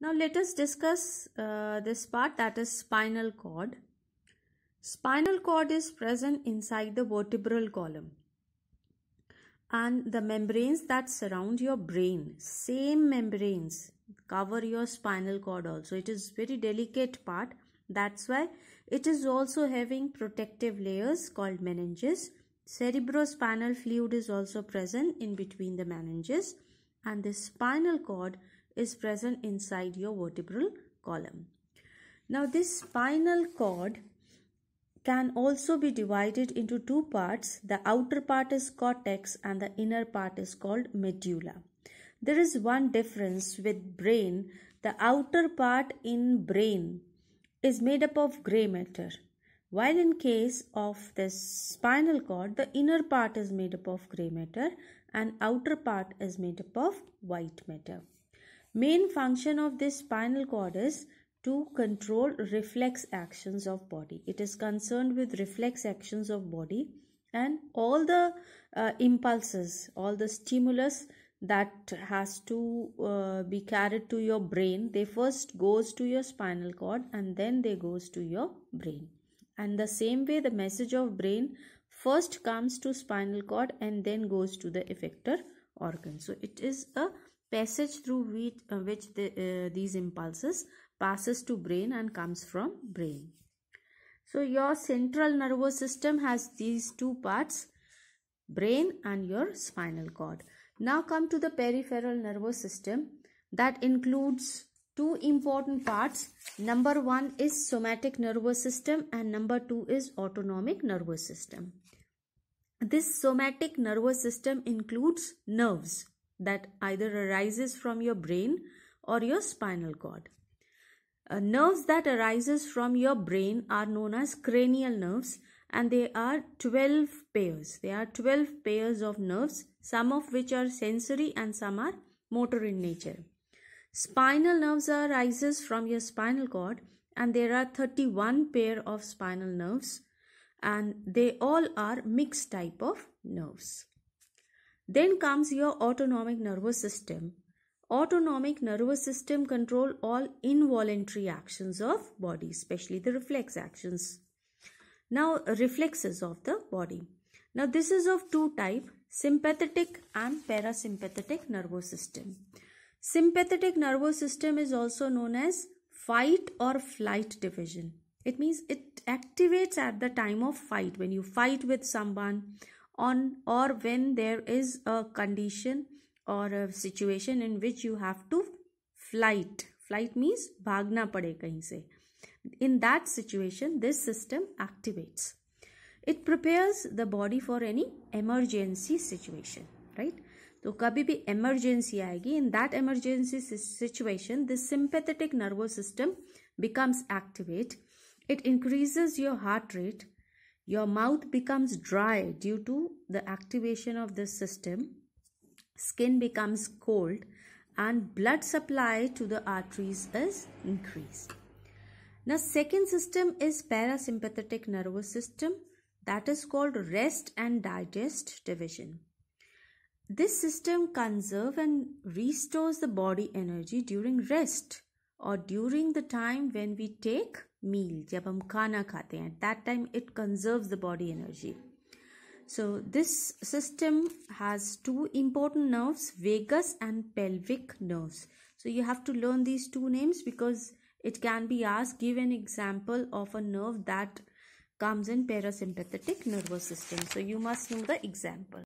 Now let us discuss uh, this part that is spinal cord. Spinal cord is present inside the vertebral column and the membranes that surround your brain, same membranes cover your spinal cord also. It is very delicate part. That's why it is also having protective layers called meninges. Cerebrospinal fluid is also present in between the meninges and the spinal cord is present inside your vertebral column. Now this spinal cord can also be divided into two parts. The outer part is cortex and the inner part is called medulla. There is one difference with brain. The outer part in brain is made up of gray matter. While in case of the spinal cord, the inner part is made up of gray matter and outer part is made up of white matter. Main function of this spinal cord is to control reflex actions of body. It is concerned with reflex actions of body and all the uh, impulses, all the stimulus that has to uh, be carried to your brain they first goes to your spinal cord and then they goes to your brain and the same way the message of brain first comes to spinal cord and then goes to the effector organ so it is a passage through which, uh, which the, uh, these impulses passes to brain and comes from brain. So your central nervous system has these two parts, brain and your spinal cord. Now come to the peripheral nervous system that includes two important parts. Number one is somatic nervous system and number two is autonomic nervous system. This somatic nervous system includes nerves that either arises from your brain or your spinal cord. Uh, nerves that arises from your brain are known as cranial nerves and they are 12 pairs. There are 12 pairs of nerves, some of which are sensory and some are motor in nature. Spinal nerves arises from your spinal cord and there are 31 pair of spinal nerves and they all are mixed type of nerves. Then comes your autonomic nervous system. Autonomic nervous system control all involuntary actions of body, especially the reflex actions. Now reflexes of the body. Now this is of two type, sympathetic and parasympathetic nervous system. Sympathetic nervous system is also known as fight or flight division. It means it activates at the time of fight when you fight with someone on or when there is a condition or a situation in which you have to flight flight means bhagna pade kahin se in that situation this system activates it prepares the body for any emergency situation right तो कभी भी emergency आएगी in that emergency situation this sympathetic nervous system becomes activate it increases your heart rate your mouth becomes dry due to the activation of this system. Skin becomes cold and blood supply to the arteries is increased. Now second system is parasympathetic nervous system that is called rest and digest division. This system conserves and restores the body energy during rest or during the time when we take meal जब हम खाना खाते हैं that time it conserve the body energy so this system has two important nerves vagus and pelvic nerves so you have to learn these two names because it can be आज give an example of a nerve that comes in parasympathetic nervous system so you must know the example